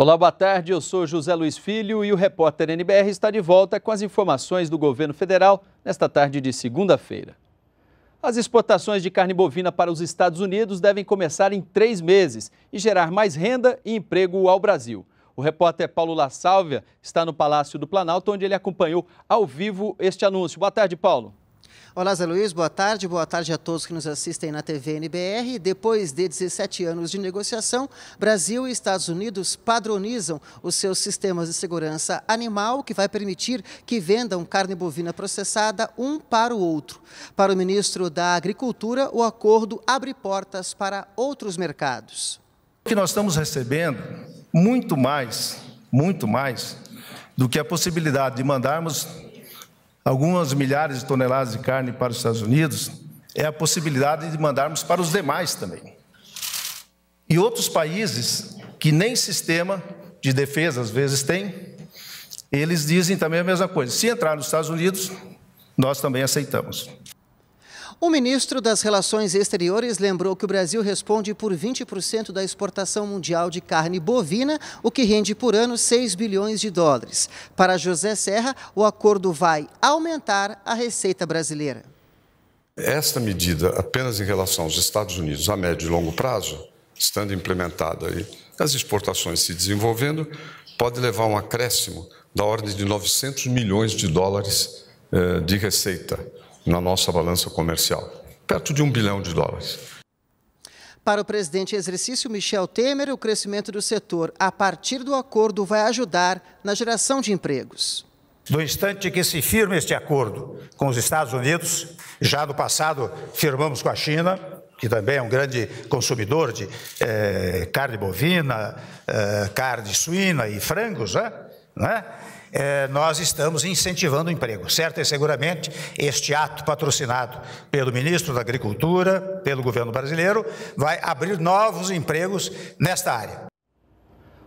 Olá, boa tarde. Eu sou José Luiz Filho e o repórter NBR está de volta com as informações do governo federal nesta tarde de segunda-feira. As exportações de carne bovina para os Estados Unidos devem começar em três meses e gerar mais renda e emprego ao Brasil. O repórter Paulo La Sálvia está no Palácio do Planalto, onde ele acompanhou ao vivo este anúncio. Boa tarde, Paulo. Olá, Zé Luiz, boa tarde. Boa tarde a todos que nos assistem na TV NBR. Depois de 17 anos de negociação, Brasil e Estados Unidos padronizam os seus sistemas de segurança animal, que vai permitir que vendam carne bovina processada um para o outro. Para o ministro da Agricultura, o acordo abre portas para outros mercados. O que nós estamos recebendo, muito mais, muito mais, do que a possibilidade de mandarmos algumas milhares de toneladas de carne para os Estados Unidos, é a possibilidade de mandarmos para os demais também. E outros países que nem sistema de defesa às vezes têm, eles dizem também a mesma coisa. Se entrar nos Estados Unidos, nós também aceitamos. O ministro das Relações Exteriores lembrou que o Brasil responde por 20% da exportação mundial de carne bovina, o que rende por ano 6 bilhões de dólares. Para José Serra, o acordo vai aumentar a receita brasileira. Esta medida, apenas em relação aos Estados Unidos, a médio e longo prazo, estando implementada e as exportações se desenvolvendo, pode levar a um acréscimo da ordem de 900 milhões de dólares eh, de receita na nossa balança comercial, perto de um bilhão de dólares. Para o presidente em exercício Michel Temer, o crescimento do setor a partir do acordo vai ajudar na geração de empregos. No instante que se firma este acordo com os Estados Unidos, já no passado firmamos com a China, que também é um grande consumidor de eh, carne bovina, eh, carne suína e frangos, né? né? é, nós estamos incentivando o emprego, certo? E seguramente este ato patrocinado pelo ministro da Agricultura, pelo governo brasileiro, vai abrir novos empregos nesta área.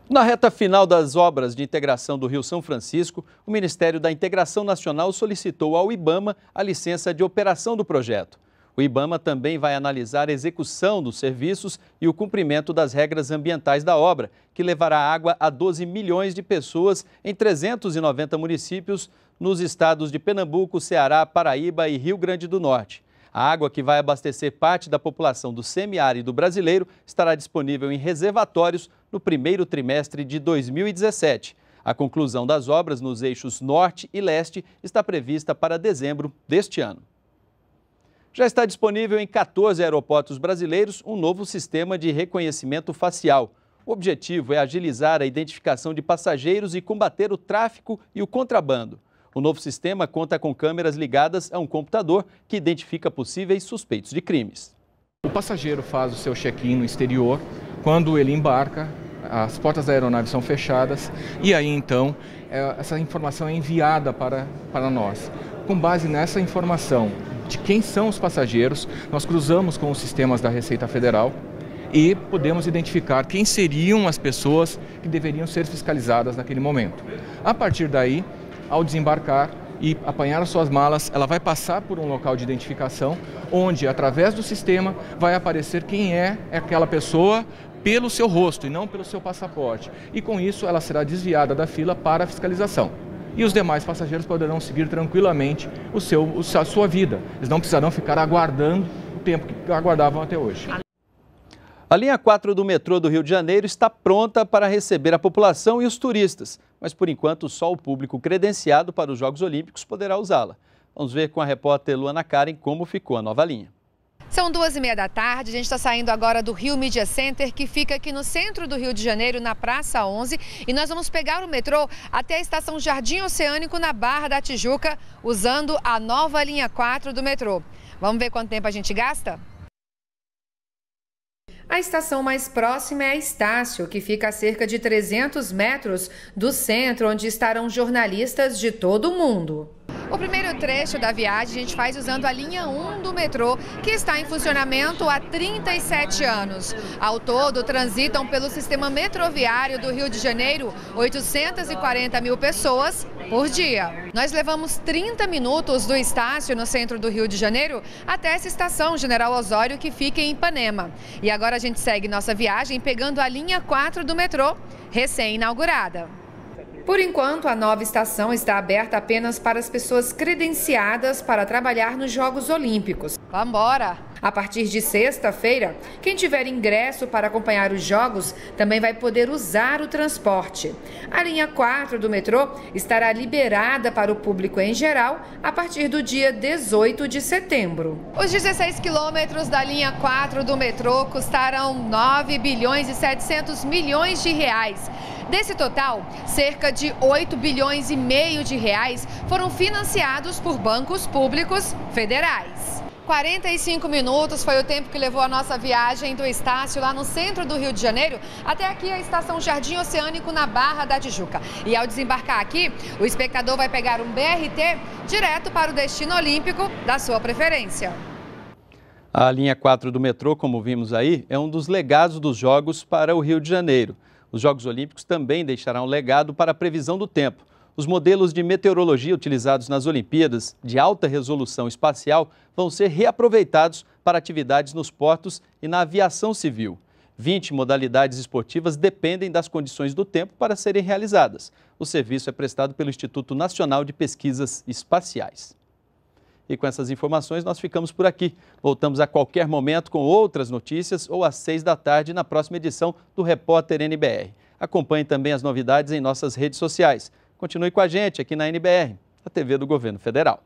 Na reta final das obras de integração do Rio São Francisco, o Ministério da Integração Nacional solicitou ao IBAMA a licença de operação do projeto. O IBAMA também vai analisar a execução dos serviços e o cumprimento das regras ambientais da obra, que levará água a 12 milhões de pessoas em 390 municípios nos estados de Pernambuco, Ceará, Paraíba e Rio Grande do Norte. A água que vai abastecer parte da população do semiárido brasileiro estará disponível em reservatórios no primeiro trimestre de 2017. A conclusão das obras nos eixos norte e leste está prevista para dezembro deste ano. Já está disponível em 14 aeroportos brasileiros um novo sistema de reconhecimento facial. O objetivo é agilizar a identificação de passageiros e combater o tráfico e o contrabando. O novo sistema conta com câmeras ligadas a um computador que identifica possíveis suspeitos de crimes. O passageiro faz o seu check-in no exterior. Quando ele embarca, as portas da aeronave são fechadas e aí então é, essa informação é enviada para, para nós. Com base nessa informação, de quem são os passageiros, nós cruzamos com os sistemas da Receita Federal e podemos identificar quem seriam as pessoas que deveriam ser fiscalizadas naquele momento. A partir daí, ao desembarcar, e apanhar suas malas, ela vai passar por um local de identificação, onde, através do sistema, vai aparecer quem é aquela pessoa pelo seu rosto e não pelo seu passaporte. E com isso, ela será desviada da fila para a fiscalização e os demais passageiros poderão seguir tranquilamente o seu, a sua vida. Eles não precisarão ficar aguardando o tempo que aguardavam até hoje. A linha 4 do metrô do Rio de Janeiro está pronta para receber a população e os turistas, mas por enquanto só o público credenciado para os Jogos Olímpicos poderá usá-la. Vamos ver com a repórter Luana Karen como ficou a nova linha. São duas e meia da tarde, a gente está saindo agora do Rio Media Center, que fica aqui no centro do Rio de Janeiro, na Praça 11, e nós vamos pegar o metrô até a estação Jardim Oceânico, na Barra da Tijuca, usando a nova linha 4 do metrô. Vamos ver quanto tempo a gente gasta? A estação mais próxima é a Estácio, que fica a cerca de 300 metros do centro, onde estarão jornalistas de todo o mundo. O primeiro trecho da viagem a gente faz usando a linha 1 do metrô, que está em funcionamento há 37 anos. Ao todo, transitam pelo sistema metroviário do Rio de Janeiro 840 mil pessoas por dia. Nós levamos 30 minutos do Estácio, no centro do Rio de Janeiro, até essa estação General Osório, que fica em Ipanema. E agora a gente segue nossa viagem pegando a linha 4 do metrô, recém-inaugurada. Por enquanto, a nova estação está aberta apenas para as pessoas credenciadas para trabalhar nos Jogos Olímpicos. Vambora! A partir de sexta-feira, quem tiver ingresso para acompanhar os Jogos também vai poder usar o transporte. A linha 4 do metrô estará liberada para o público em geral a partir do dia 18 de setembro. Os 16 quilômetros da linha 4 do metrô custarão 9 bilhões e 700 milhões de reais. Desse total, cerca de 8 bilhões e meio de reais foram financiados por bancos públicos federais. 45 minutos foi o tempo que levou a nossa viagem do Estácio, lá no centro do Rio de Janeiro, até aqui a estação Jardim Oceânico, na Barra da Tijuca. E ao desembarcar aqui, o espectador vai pegar um BRT direto para o destino olímpico da sua preferência. A linha 4 do metrô, como vimos aí, é um dos legados dos Jogos para o Rio de Janeiro. Os Jogos Olímpicos também deixarão legado para a previsão do tempo. Os modelos de meteorologia utilizados nas Olimpíadas de alta resolução espacial vão ser reaproveitados para atividades nos portos e na aviação civil. 20 modalidades esportivas dependem das condições do tempo para serem realizadas. O serviço é prestado pelo Instituto Nacional de Pesquisas Espaciais. E com essas informações, nós ficamos por aqui. Voltamos a qualquer momento com outras notícias ou às seis da tarde na próxima edição do Repórter NBR. Acompanhe também as novidades em nossas redes sociais. Continue com a gente aqui na NBR, a TV do Governo Federal.